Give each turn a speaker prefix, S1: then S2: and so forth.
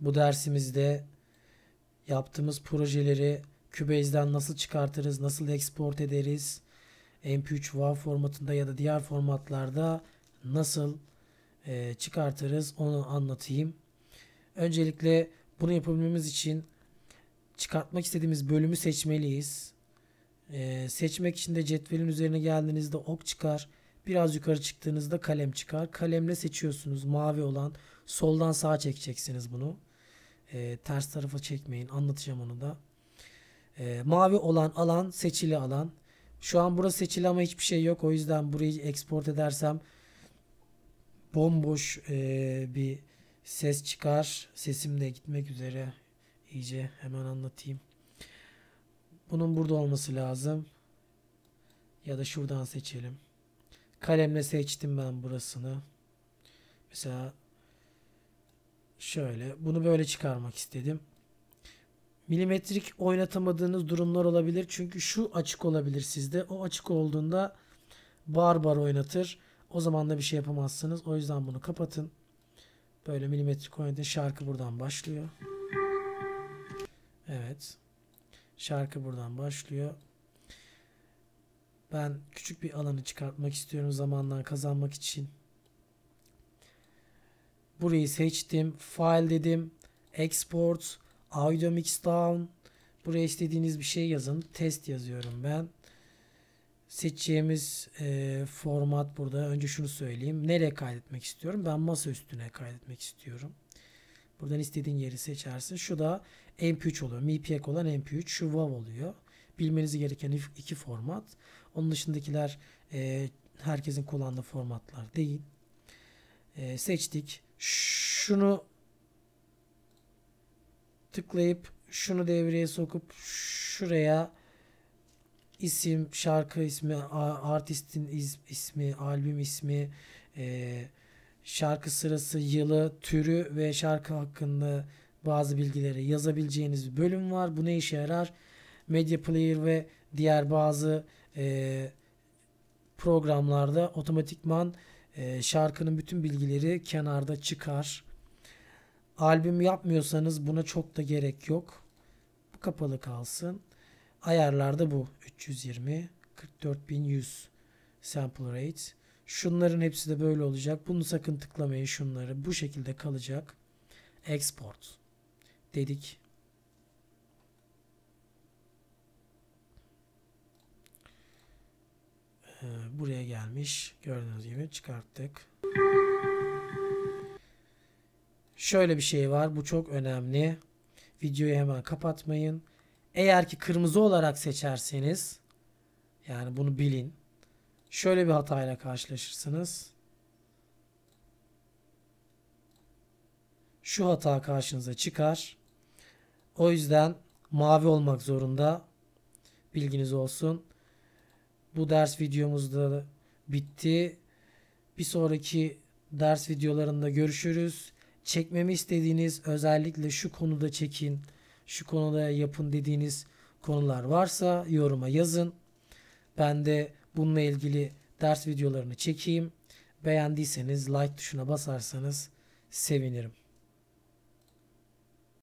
S1: Bu dersimizde yaptığımız projeleri Cubase'den nasıl çıkartırız, nasıl export ederiz, MP3 WAV formatında ya da diğer formatlarda nasıl e, çıkartırız onu anlatayım. Öncelikle bunu yapabilmemiz için çıkartmak istediğimiz bölümü seçmeliyiz. E, seçmek için de cetvelin üzerine geldiğinizde ok çıkar. Biraz yukarı çıktığınızda kalem çıkar. Kalemle seçiyorsunuz mavi olan. Soldan sağa çekeceksiniz bunu. E, ters tarafa çekmeyin. Anlatacağım onu da. E, mavi olan alan seçili alan. Şu an burası seçili ama hiçbir şey yok. O yüzden burayı export edersem bomboş e, bir ses çıkar. Sesim de gitmek üzere. İyice hemen anlatayım. Bunun burada olması lazım. Ya da şuradan seçelim. Kalemle seçtim ben burasını. Mesela Şöyle bunu böyle çıkarmak istedim. Milimetrik oynatamadığınız durumlar olabilir. Çünkü şu açık olabilir sizde. O açık olduğunda barbar oynatır. O zaman da bir şey yapamazsınız. O yüzden bunu kapatın. Böyle milimetrik oynatın. Şarkı buradan başlıyor. Evet. Şarkı buradan başlıyor. Ben küçük bir alanı çıkartmak istiyorum zamandan kazanmak için. Burayı seçtim. File dedim. Export. Audio Mix Buraya istediğiniz bir şey yazın. Test yazıyorum ben. Seçeceğimiz e, format burada. Önce şunu söyleyeyim. Nereye kaydetmek istiyorum? Ben masa üstüne kaydetmek istiyorum. Buradan istediğin yeri seçersin. Şu da MP3 oluyor. MPEG olan MP3. Şu WAV oluyor. Bilmeniz gereken iki format. Onun dışındakiler e, herkesin kullandığı formatlar değil e, seçtik. Şunu tıklayıp şunu devreye sokup şuraya isim, şarkı ismi, artistin ismi, albüm ismi, e, şarkı sırası, yılı, türü ve şarkı hakkında bazı bilgileri yazabileceğiniz bir bölüm var. Bu ne işe yarar? Media Player ve diğer bazı e, programlarda otomatikman e, şarkının bütün bilgileri kenarda çıkar. Albüm yapmıyorsanız buna çok da gerek yok. Bu kapalı kalsın. Ayarlarda bu 320 44100 sample rate. Şunların hepsi de böyle olacak. Bunu sakın tıklamayın şunları. Bu şekilde kalacak. Export dedik. buraya gelmiş. Gördüğünüz gibi çıkarttık. Şöyle bir şey var. Bu çok önemli. Videoyu hemen kapatmayın. Eğer ki kırmızı olarak seçerseniz yani bunu bilin. Şöyle bir hatayla karşılaşırsınız. Şu hata karşınıza çıkar. O yüzden mavi olmak zorunda. Bilginiz olsun. Bu ders videomuzda bitti. Bir sonraki ders videolarında görüşürüz. Çekmemi istediğiniz özellikle şu konuda çekin, şu konuda yapın dediğiniz konular varsa yoruma yazın. Ben de bununla ilgili ders videolarını çekeyim. Beğendiyseniz like tuşuna basarsanız sevinirim.